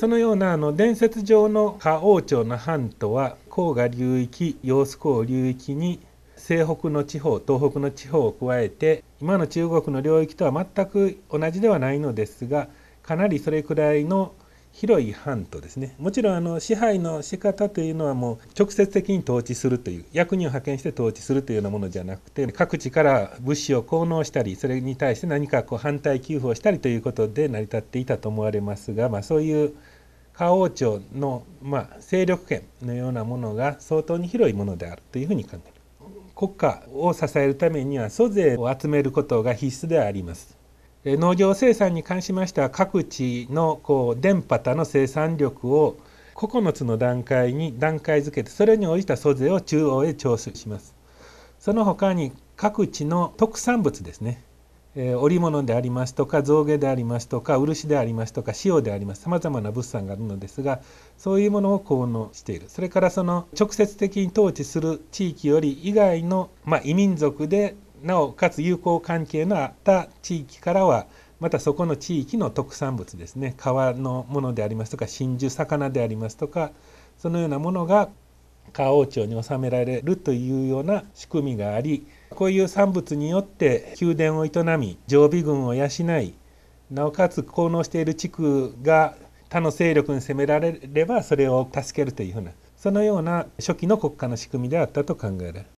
そのようなあの伝説上の下王朝の藩とは黄河流域揚子江流域に西北の地方東北の地方を加えて今の中国の領域とは全く同じではないのですがかなりそれくらいの広い範とですねもちろんあの支配の仕方というのはもう直接的に統治するという役人を派遣して統治するというようなものじゃなくて各地から物資を奉納したりそれに対して何かこう反対給付をしたりということで成り立っていたと思われますが、まあ、そういう花王朝の、ま勢力圏のようなものが相当に広いものであるというふうに考える。国家を支えるためには租税を集めることが必須であります。農業生産に関しましては各地のこう電波多の生産力を9つの段階に段階づけてそれに応じた租税を中央へ徴収しますその他に各地の特産物ですね、えー、織物でありますとか象牙でありますとか漆でありますとか塩でありますさまざまな物産があるのですがそういうものを効能しているそれからその直接的に統治する地域より以外の、まあ、異民族でなおかつ友好関係のあった地域からはまたそこの地域の特産物ですね川のものでありますとか真珠魚でありますとかそのようなものが花王朝に納められるというような仕組みがありこういう産物によって宮殿を営み常備軍を養いなおかつ効能している地区が他の勢力に攻められればそれを助けるというふうなそのような初期の国家の仕組みであったと考えられる。